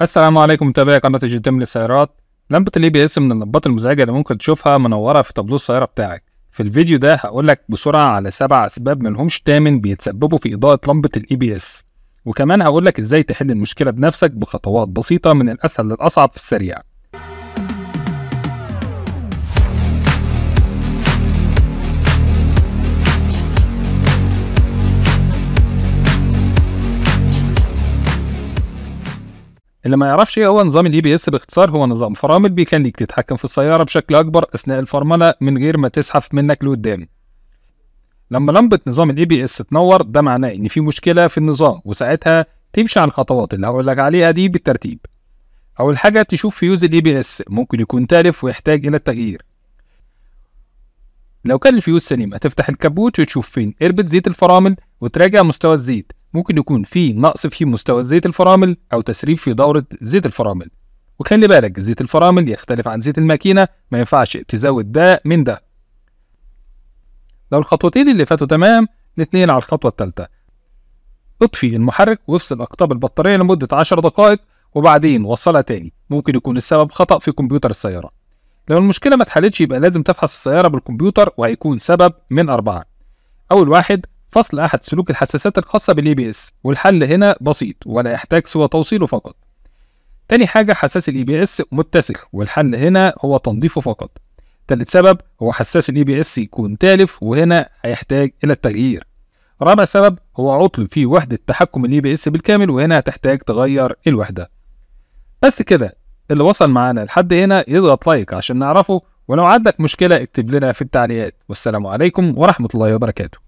السلام عليكم متابعي قناة جيتم للسيارات لمبة الاي بي اس من اللمبات المزعجة اللي ممكن تشوفها منورة في تابلو السيارة بتاعك في الفيديو ده هقولك بسرعة على سبع أسباب ملهمش تامن بيتسببوا في إضاءة لمبة الاي بي اس وكمان هقولك ازاي تحل المشكلة بنفسك بخطوات بسيطة من الأسهل للأصعب في السريع اللي ما يعرفش ايه هو نظام الاي بي e اس باختصار هو نظام فرامل بيخليك تتحكم في السياره بشكل اكبر اثناء الفرمله من غير ما تزحف منك لقدام لما لمبه نظام الاي بي e اس تنور ده معناه ان في مشكله في النظام وساعتها تمشي على الخطوات اللي هقول لك عليها دي بالترتيب اول حاجه تشوف فيوز الاي بي e اس ممكن يكون تالف ويحتاج الى التغيير لو كان الفيوز سليم هتفتح الكبوت وتشوف فين اربط زيت الفرامل وتراجع مستوى الزيت ممكن يكون في نقص في مستوى زيت الفرامل أو تسريب في دورة زيت الفرامل وخلي بالك زيت الفرامل يختلف عن زيت الماكينة ما ينفعش تزود ده من ده لو الخطوتين اللي فاتوا تمام نتنقل على الخطوة الثالثة اطفي المحرك وافصل أقطاب البطارية لمدة 10 دقائق وبعدين وصلها تاني ممكن يكون السبب خطأ في كمبيوتر السيارة لو المشكلة ما اتحلتش يبقى لازم تفحص السيارة بالكمبيوتر وهيكون سبب من أربعة أول واحد فصل أحد سلوك الحساسات الخاصة بالاي بي e اس والحل هنا بسيط ولا يحتاج سوى توصيله فقط تاني حاجة حساس الاي بي e اس متسخ والحل هنا هو تنظيفه فقط تالت سبب هو حساس الاي بي e اس يكون تالف وهنا هيحتاج إلى التغيير رابع سبب هو عطل في وحدة تحكم الاي بي اس بالكامل وهنا هتحتاج تغير الوحدة بس كده اللي وصل معانا لحد هنا يضغط لايك عشان نعرفه ولو عندك مشكلة اكتب لنا في التعليقات والسلام عليكم ورحمة الله وبركاته